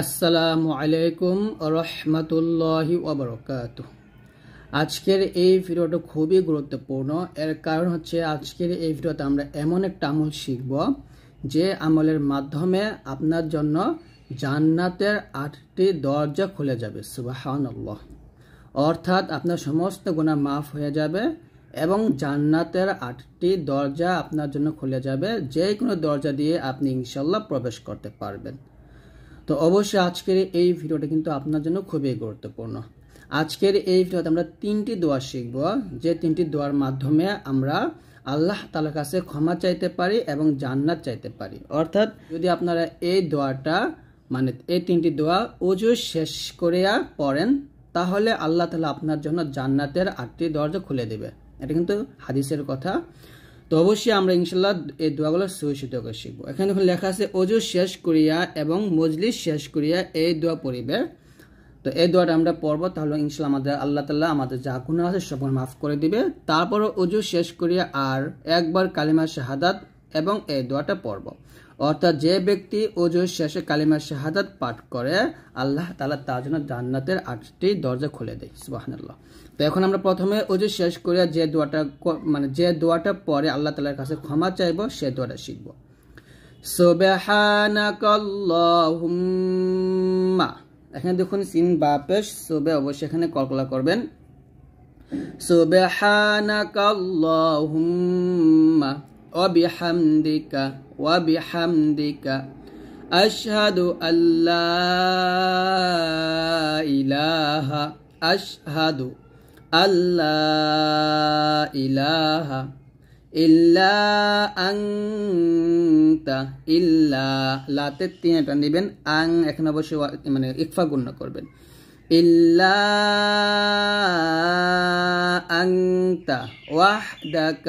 আসসালামু আলাইকুম রহমতুল্লাহ ওবরকাত আজকের এই ভিডিওটা খুবই গুরুত্বপূর্ণ এর কারণ হচ্ছে আজকের এই ভিডিওতে আমরা এমন একটা আমল শিখব যে আমলের মাধ্যমে আপনার জন্য জান্নাতের আটটি দরজা খুলে যাবে সুবাহ অর্থাৎ আপনার সমস্ত গুণা মাফ হয়ে যাবে এবং জান্নাতের আটটি দরজা আপনার জন্য খুলে যাবে যে কোনো দরজা দিয়ে আপনি ইনশাল্লাহ প্রবেশ করতে পারবেন তো অবশ্যই আজকের এই ভিডিওটা কিন্তু আপনার জন্য খুবই গুরুত্বপূর্ণ আজকের এই ভিডিওতে আমরা তিনটি দোয়া শিখব যে তিনটি দোয়ার মাধ্যমে আমরা আল্লাহ তালার কাছে ক্ষমা চাইতে পারি এবং জান্নাত চাইতে পারি অর্থাৎ যদি আপনারা এই দোয়াটা মানে এই তিনটি দোয়া উজু শেষ করিয়া পড়েন তাহলে আল্লাহ তালা আপনার জন্য জান্নাতের আটটি দরজা খুলে দেবে এটা কিন্তু হাদিসের কথা তো অবশ্যই আমরা ইনশাল্লাহ এই দোয়াগুলো সুশিত করে শিখবো এখানে দেখুন লেখা আছে অজু শেষ করিয়া এবং মজলিস শেষ করিয়া এই দোয়া পড়িবে তো এই দোয়াটা আমরা পড়বো তাহলে ইনশাল্লাহ আমাদের আল্লাহ তাল্লাহ আমাদের যা খুন আছে সব মাফ করে দিবে তারপরও অজু শেষ করিয়া আর একবার কালিমা শাহাদাত এবং এই দোয়াটা পড়বো অর্থাৎ যে ব্যক্তি ওজুর শেষে কালিমা শাহাদাত পাঠ করে আল্লাহ তালা তার জন্য জান্নাতের আটটি দরজা খুলে দেয় সুবাহান্লাহ তো এখন আমরা প্রথমে ওজু শেষ করে যে দোয়াটা মানে যে দোয়াটা পরে আল্লাহ তালার কাছে ক্ষমা চাইব সে দোয়াটা শিখব সোবেহানাকল্লাহুম্মা এখানে দেখুন সিন বা সোবে অবশ্যই এখানে কলকলা করবেন সোবেহানাকল্লাহুম্মা وبحمدك وبحمدك أشهد أن لا إله أشهد أن لا إله إلا أنت إلا লাতে তিন এটা أن أن এখানে অবশ্যই إمانة ইকফা قلنا করবেন إلا أنت وحدك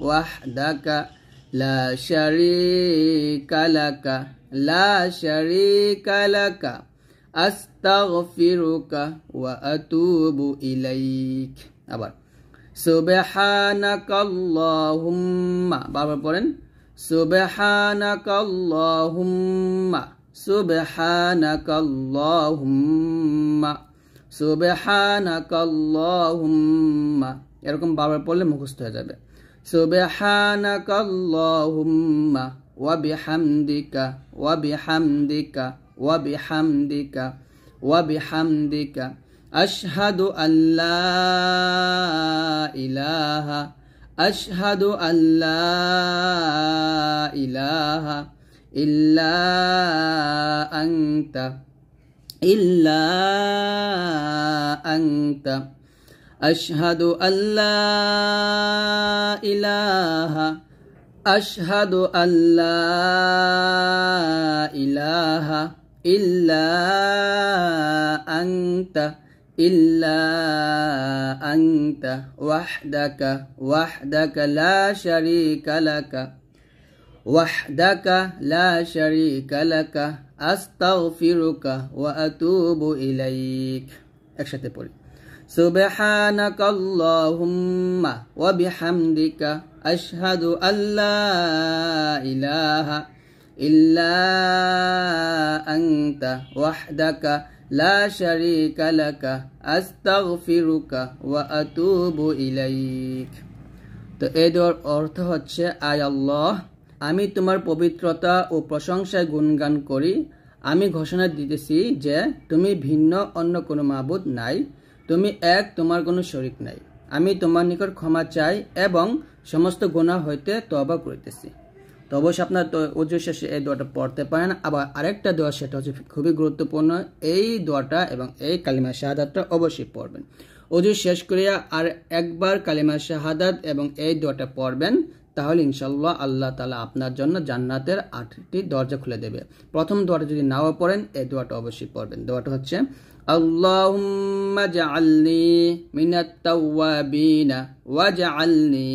وحدك لا شريك لك لا شريك لك أستغفرك وأتوب إليك أبار سبحانك اللهم بابر سبحانك اللهم سبحانك اللهم سبحانك اللهم এরকম বারবার পড়লে মুখস্থ হয়ে যাবে سبحانك اللهم وبحمدك وبحمدك وبحمدك وبحمدك أشهد أن لا إله أشهد أن لا إله إلا أنت إلا أنت أشهد أن لا إله أشهد أن لا إله إلا أنت إلا أنت وحدك وحدك لا شريك لك وحدك لا شريك لك أستغفرك وأتوب إليك একসাথে سبحانك اللهم وبحمدك أشهد أن لا إله إلا أنت وحدك لا شريك لك أستغفرك وأتوب إليك তো এই দোয়ার অর্থ হচ্ছে আয় আল্লাহ আমি তোমার পবিত্রতা ও প্রশংসায় গুণগান করি আমি ঘোষণা দিতেছি যে তুমি ভিন্ন অন্য কোনো মাবুদ নাই তুমি এক তোমার কোনো শরিক নাই আমি তোমার নিকট ক্ষমা চাই এবং সমস্ত গুণা হইতে তবা করিতেছি তো অবশ্যই আপনার অজু শেষে এই দোয়াটা পড়তে পারেন আবার আরেকটা দোয়া সেটা হচ্ছে খুবই গুরুত্বপূর্ণ এই দোয়াটা এবং এই কালিমা শাহাদাতটা অবশ্যই পড়বেন অজু শেষ করিয়া আর একবার কালিমা শাহাদাত এবং এই দোয়াটা পড়বেন তাহলে ইনশাল্লাহ আল্লাহ তালা আপনার জন্য জান্নাতের আটটি দরজা খুলে দেবে প্রথম দোয়াটা যদি নাও পড়েন এই দোয়াটা অবশ্যই পড়বেন দোয়াটা হচ্ছে আল্লাহুম্মা জাআলনি মিনাত তাওয়াবিনা ওয়া জাআলনি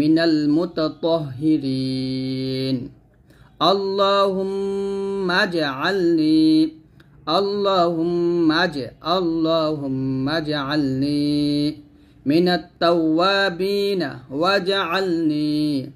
মিনাল মুতাতাহহিরিন আল্লাহুম্মা জাআলনি আল্লাহুম্মা জাআলনি من التوابين واجعلني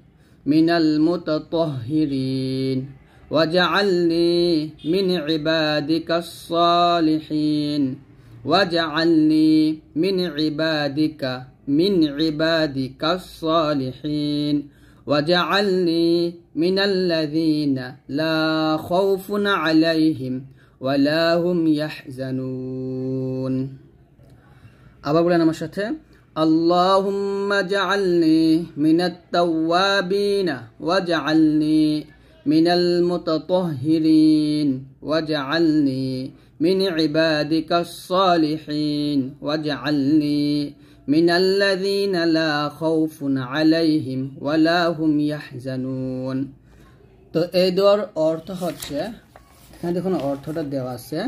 من المتطهرين واجعلني من عبادك الصالحين واجعلني من عبادك من عبادك الصالحين واجعلني من الذين لا خوف عليهم ولا هم يحزنون أبا بولا نمشته اللهم اجعلني من التوابين واجعلني من المتطهرين واجعلني من عبادك الصالحين واجعلني من الذين لا خوف عليهم ولا هم يحزنون তো এই দোয়ার অর্থ হচ্ছে এখানে দেখুন অর্থটা দেওয়া আছে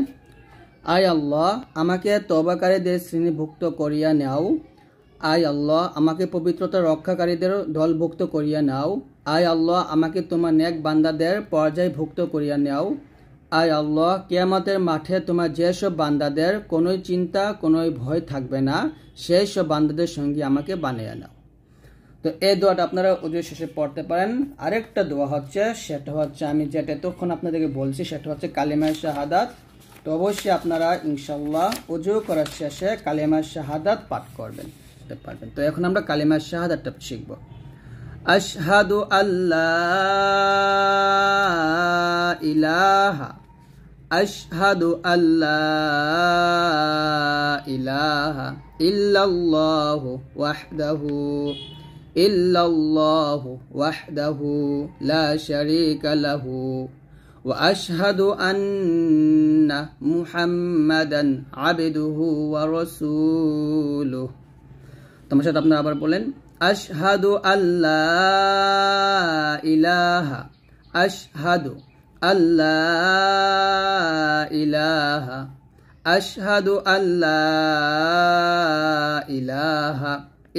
আয় আল্লাহ আমাকে তবাকারীদের শ্রেণীভুক্ত করিয়া নেও আয় আল্লাহ আমাকে পবিত্রতা রক্ষাকারীদের দলভুক্ত করিয়া নাও আয় আল্লাহ আমাকে তোমার ন্যাক বান্দাদের পর্যায়ভুক্ত করিয়া নাও আয় আল্লাহ কেয়ামতের মাঠে তোমার যেসব বান্দাদের কোনো চিন্তা কোনো ভয় থাকবে না সেই সব বান্দাদের সঙ্গে আমাকে বানিয়ে নাও তো এই দোয়াটা আপনারা ওদের শেষে পড়তে পারেন আরেকটা দোয়া হচ্ছে সেটা হচ্ছে আমি যেটা এতক্ষণ আপনাদেরকে বলছি সেটা হচ্ছে কালিমা শাহাদাত তো অবশ্যই আপনারা ইনশাল্লাহ উজু করার শেষে কালিমা শাহাদাত পাঠ করবেন করতে পারবেন তো এখন আমরা কালিমা শাহাদাতটা শিখব আশহাদু আল্লা ইলাহা আশহাদু আল্লা ইলাহা ইল্লাল্লাহু ওয়াহদাহু ইল্লাল্লাহু ওয়াহদাহু লা শারীকা লাহু واشهد ان محمدا عبده ورسوله তোমার সাথে আপনারা আবার বলেন আশহাদু আল্লা ইলাহা আশহাদু আল্লা ইলাহা আশহাদু আল্লা ইলাহা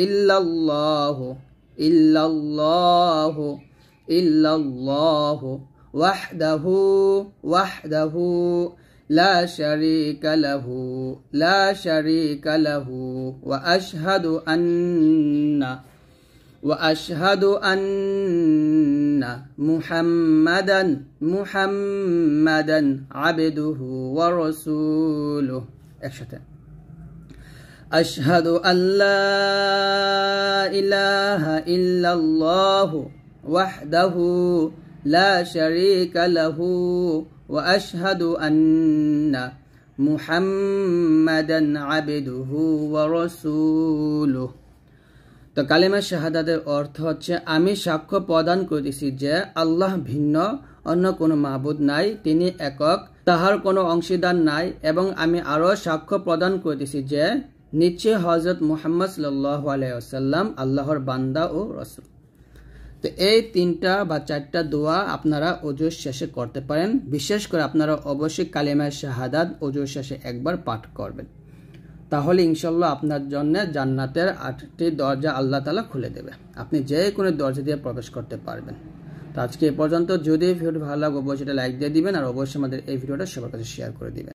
ইল্লাল্লাহু ইল্লাল্লাহু ইল্লাল্লাহু ওয়াহদাহু ওয়াহদাহু لا شريك له لا شريك له وأشهد أن وأشهد أن محمدا محمدا عبده ورسوله أشهد أشهد أن لا إله إلا الله وحده لا شريك له واشهد তো কালিমা শাহাদাদের অর্থ হচ্ছে আমি সাক্ষ্য প্রদান করিতেছি যে আল্লাহ ভিন্ন অন্য কোনো মাহবুদ নাই তিনি একক তাহার কোনো অংশীদার নাই এবং আমি আরও সাক্ষ্য প্রদান করিতেছি যে নিশ্চয় হজরত মুহাম্মদ সাল্লাহ আল্লাহর বান্দা ও রসুল তো এই তিনটা বা চারটা দোয়া আপনারা অজুর শেষে করতে পারেন বিশেষ করে আপনারা অবশ্যই কালিমায় শাহাদাত অজুর শেষে একবার পাঠ করবেন তাহলে ইনশাল্লাহ আপনার জন্য জান্নাতের আটটি দরজা আল্লাহ তালা খুলে দেবে আপনি যে কোনো দরজা দিয়ে প্রবেশ করতে পারবেন তো আজকে এ পর্যন্ত যদি ভিডিওটি ভালো লাগে অবশ্যই লাইক দিয়ে দিবেন আর অবশ্যই আমাদের এই ভিডিওটা সবার কাছে শেয়ার করে দিবেন